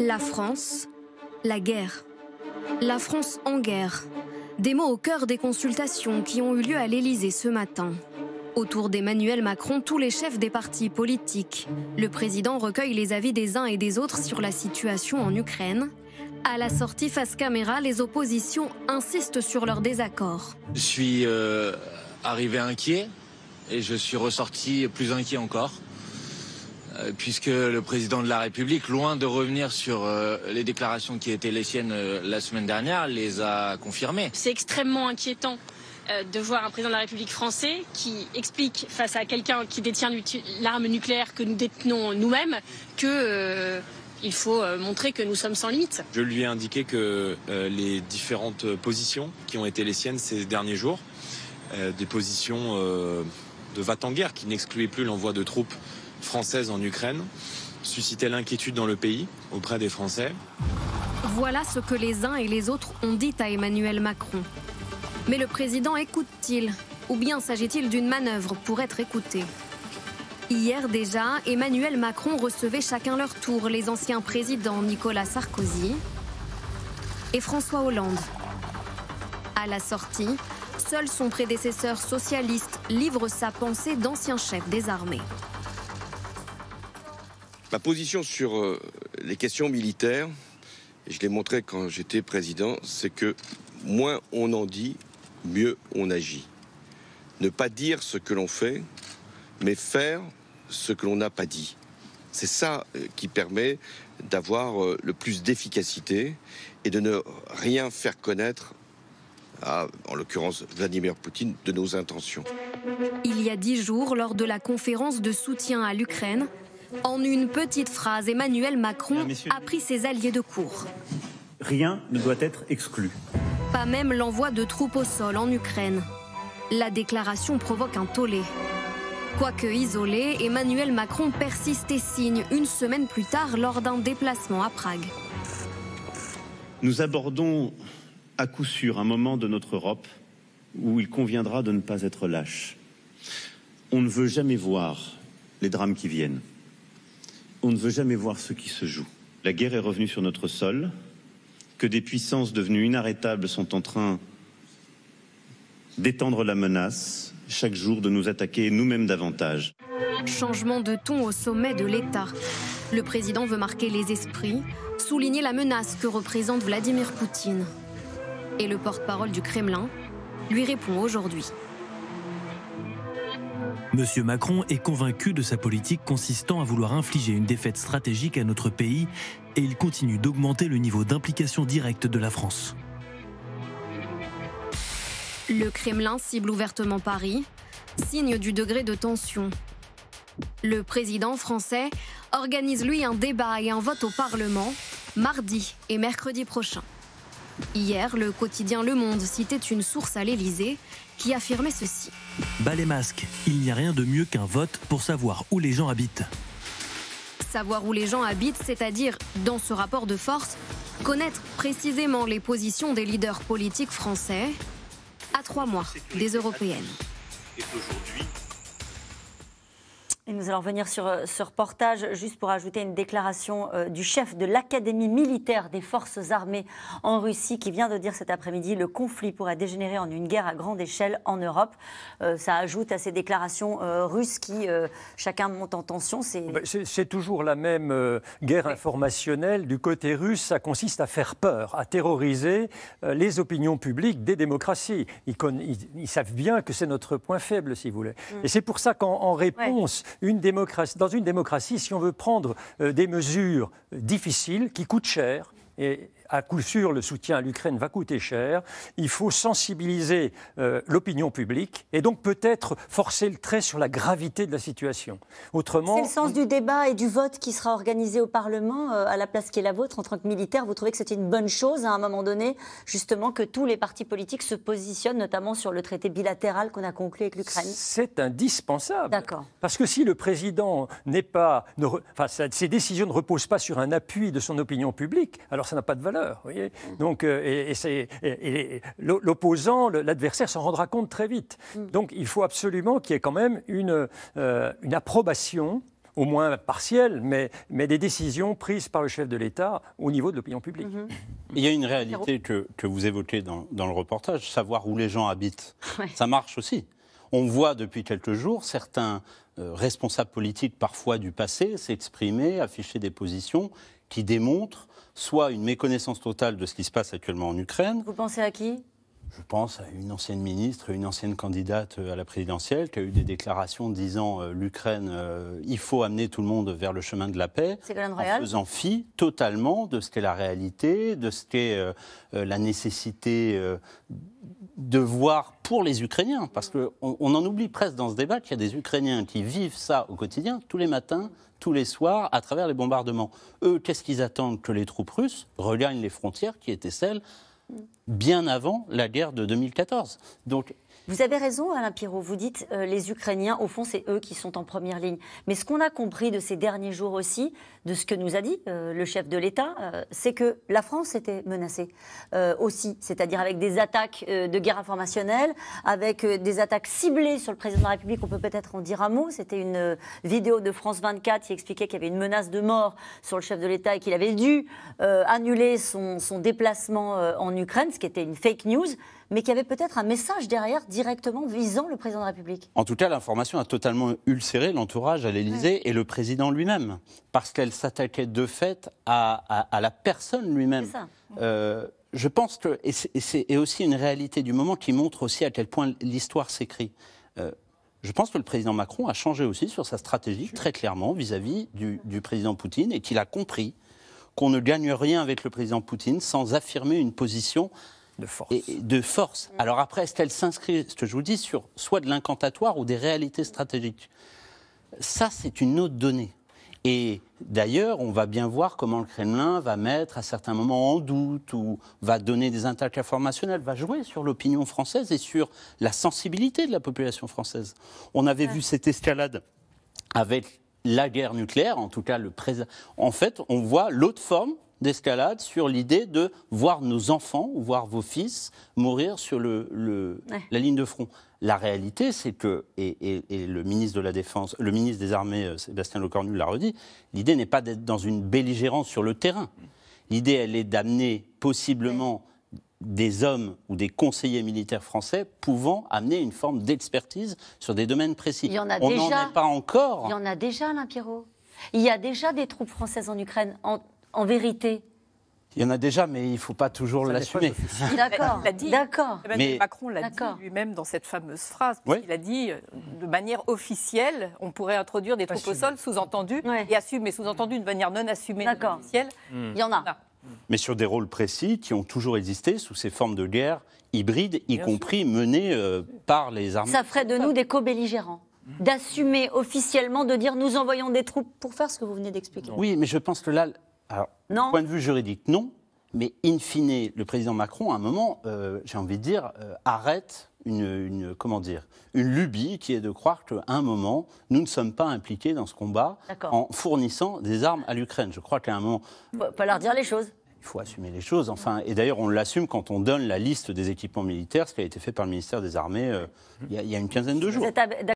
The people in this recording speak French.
La France, la guerre. La France en guerre. Des mots au cœur des consultations qui ont eu lieu à l'Élysée ce matin. Autour d'Emmanuel Macron, tous les chefs des partis politiques. Le président recueille les avis des uns et des autres sur la situation en Ukraine. À la sortie face caméra, les oppositions insistent sur leur désaccord. Je suis euh, arrivé inquiet et je suis ressorti plus inquiet encore. Euh, puisque le président de la République, loin de revenir sur euh, les déclarations qui étaient les siennes euh, la semaine dernière, les a confirmées. C'est extrêmement inquiétant de voir un président de la République français qui explique face à quelqu'un qui détient l'arme nucléaire que nous détenons nous-mêmes qu'il faut montrer que nous sommes sans limite. Je lui ai indiqué que les différentes positions qui ont été les siennes ces derniers jours, des positions de va-t-en-guerre qui n'excluaient plus l'envoi de troupes française en Ukraine suscitait l'inquiétude dans le pays auprès des Français. Voilà ce que les uns et les autres ont dit à Emmanuel Macron. Mais le président écoute-t-il Ou bien s'agit-il d'une manœuvre pour être écouté Hier déjà, Emmanuel Macron recevait chacun leur tour les anciens présidents Nicolas Sarkozy et François Hollande. À la sortie, seul son prédécesseur socialiste livre sa pensée d'ancien chef des armées. Ma position sur euh, les questions militaires, et je l'ai montré quand j'étais président, c'est que moins on en dit, mieux on agit. Ne pas dire ce que l'on fait, mais faire ce que l'on n'a pas dit. C'est ça euh, qui permet d'avoir euh, le plus d'efficacité et de ne rien faire connaître à, en l'occurrence, Vladimir Poutine, de nos intentions. Il y a dix jours, lors de la conférence de soutien à l'Ukraine, en une petite phrase, Emmanuel Macron a pris ses alliés de court. Rien ne doit être exclu. Pas même l'envoi de troupes au sol en Ukraine. La déclaration provoque un tollé. Quoique isolé, Emmanuel Macron persiste et signe une semaine plus tard lors d'un déplacement à Prague. Nous abordons à coup sûr un moment de notre Europe où il conviendra de ne pas être lâche. On ne veut jamais voir les drames qui viennent. On ne veut jamais voir ce qui se joue. La guerre est revenue sur notre sol, que des puissances devenues inarrêtables sont en train d'étendre la menace, chaque jour de nous attaquer nous-mêmes davantage. Changement de ton au sommet de l'État. Le président veut marquer les esprits, souligner la menace que représente Vladimir Poutine. Et le porte-parole du Kremlin lui répond aujourd'hui. Monsieur Macron est convaincu de sa politique consistant à vouloir infliger une défaite stratégique à notre pays et il continue d'augmenter le niveau d'implication directe de la France. Le Kremlin cible ouvertement Paris, signe du degré de tension. Le président français organise lui un débat et un vote au Parlement mardi et mercredi prochain. Hier, le quotidien Le Monde citait une source à l'Elysée qui affirmait ceci. Bas les masques, il n'y a rien de mieux qu'un vote pour savoir où les gens habitent. Savoir où les gens habitent, c'est-à-dire, dans ce rapport de force, connaître précisément les positions des leaders politiques français à trois mois des européennes nous allons revenir sur euh, ce reportage, juste pour ajouter une déclaration euh, du chef de l'Académie militaire des forces armées en Russie, qui vient de dire cet après-midi le conflit pourrait dégénérer en une guerre à grande échelle en Europe. Euh, ça ajoute à ces déclarations russes qui, chacun monte en tension. C'est ben, toujours la même guerre informationnelle du côté russe. Ça consiste à faire peur, à terroriser les opinions publiques des démocraties. Ils, ils, savent bien que c'est notre point faible, si vous voulez. Mm. Et c'est pour ça qu'en réponse, dans une démocratie, si on veut prendre euh, des mesures euh, difficiles qui coûtent cher, et à coup sûr, le soutien à l'Ukraine va coûter cher. Il faut sensibiliser euh, l'opinion publique et donc peut-être forcer le trait sur la gravité de la situation. Autrement, c'est le sens du débat et du vote qui sera organisé au Parlement euh, à la place qui est la vôtre en tant que militaire. Vous trouvez que c'est une bonne chose hein, à un moment donné, justement, que tous les partis politiques se positionnent, notamment sur le traité bilatéral qu'on a conclu avec l'Ukraine. C'est indispensable. D'accord. Parce que si le président n'est pas, enfin, ses décisions ne reposent pas sur un appui de son opinion publique, alors ça n'a pas de valeur. Donc, et, l'opposant, l'adversaire s'en rendra compte très vite. Mm. Donc, il faut absolument qu'il y ait quand même une, euh, une approbation au moins partielle, mais, mais des décisions prises par le chef de l'État au niveau de l'opinion publique. Mm-hmm. Il y a une réalité que, vous évoquez dans, le reportage, savoir où les gens habitent. Ça marche aussi. On voit depuis quelques jours certains euh, responsables politiques, parfois du passé, s'exprimer, afficher des positions qui démontre soit une méconnaissance totale de ce qui se passe actuellement en Ukraine. Vous pensez à qui je pense à une ancienne ministre, une ancienne candidate euh, à la présidentielle qui a eu des déclarations disant euh, l'Ukraine, euh, il faut amener tout le monde vers le chemin de la paix, en faisant fi totalement de ce qu'est la réalité, de ce qu'est la nécessité de voir pour les Ukrainiens, parce qu'on on en oublie presque dans ce débat qu'il y a des Ukrainiens qui vivent ça au quotidien, tous les matins, tous les soirs, à travers les bombardements. Eux, qu'est-ce qu'ils attendent Que les troupes russes regagnent les frontières qui étaient celles bien avant la guerre de 2014. Donc vous avez raison, Alain Pirot. Vous dites euh, les Ukrainiens, au fond, c'est eux qui sont en première ligne. Mais ce qu'on a compris de ces derniers jours aussi, de ce que nous a dit euh, le chef de l'État, euh, c'est que la France était menacée aussi, c'est-à-dire avec des attaques de guerre informationnelle, avec des attaques ciblées sur le président de la République. On peut peut-être en dire un mot. C'était une vidéo de France 24 qui expliquait qu'il y avait une menace de mort sur le chef de l'État et qu'il avait dû annuler son déplacement en Ukraine, ce qui était une fake news mais qui avait peut-être un message derrière directement visant le président de la République. En tout cas, l'information a totalement ulcéré l'entourage à l'Élysée et le président lui-même, parce qu'elle s'attaquait de fait à, la personne lui-même. Euh, je pense que, et c'est aussi une réalité du moment qui montre aussi à quel point l'histoire s'écrit. Euh, je pense que le président Macron a changé aussi sur sa stratégie très clairement vis-à-vis du, du, président Poutine et qu'il a compris qu'on ne gagne rien avec le président Poutine sans affirmer une position de force. Et, de force. Mm. Alors après, est-ce qu'elle s'inscrit, ce que je vous dis, sur soit de l'incantatoire ou des réalités stratégiques Ça, c'est une autre donnée. Et d'ailleurs, on va bien voir comment le Kremlin va mettre à certains moments en doute ou va donner des attaques informationnelles, va jouer sur l'opinion française et sur la sensibilité de la population française. On avait vu cette escalade avec la guerre nucléaire, en tout cas le présent. En fait, on voit l'autre forme d'escalade sur l'idée de voir nos enfants, ou voir vos fils mourir sur le, la ligne de front. La réalité, c'est que, et, le ministre de la Défense, le ministre des Armées, euh, Sébastien Lecornu l'a redit, l'idée n'est pas d'être dans une belligérance sur le terrain. L'idée, elle est d'amener possiblement des hommes ou des conseillers militaires français pouvant amener une forme d'expertise sur des domaines précis. Il y en a On n'en est pas encore. Il y en a déjà, Alain Il y a déjà des troupes françaises en Ukraine. En, en vérité il y en a déjà, mais il ne faut pas toujours l'assumer. D'accord. Macron l'a dit lui-même dans cette fameuse phrase. Il a dit euh, de manière officielle, on pourrait introduire des troupes au sol, sous-entendu, et assumer, sous-entendu de manière non assumée, officielle. Hmm. Il y en a. Mais sur des rôles précis qui ont toujours existé sous ces formes de guerre hybrides, y compris menées euh, par les armées. Ça ferait de nous des co-belligérants d'assumer officiellement, de dire nous envoyons des troupes pour faire ce que vous venez d'expliquer. Oui, mais je pense que là, alors, point de vue juridique, non. Mais in fine, le président Macron, à un moment, euh, j'ai envie de dire, euh, arrête une, comment dire, une lubie qui est de croire qu'à un moment, nous ne sommes pas impliqués dans ce combat en fournissant des armes à l'Ukraine. Je crois qu'à un moment. Faut pas leur dire les choses. Il faut assumer les choses. Enfin, et d'ailleurs, on l'assume quand on donne la liste des équipements militaires, ce qui a été fait par le ministère des Armées euh, il, y a, il y, a une quinzaine de jours.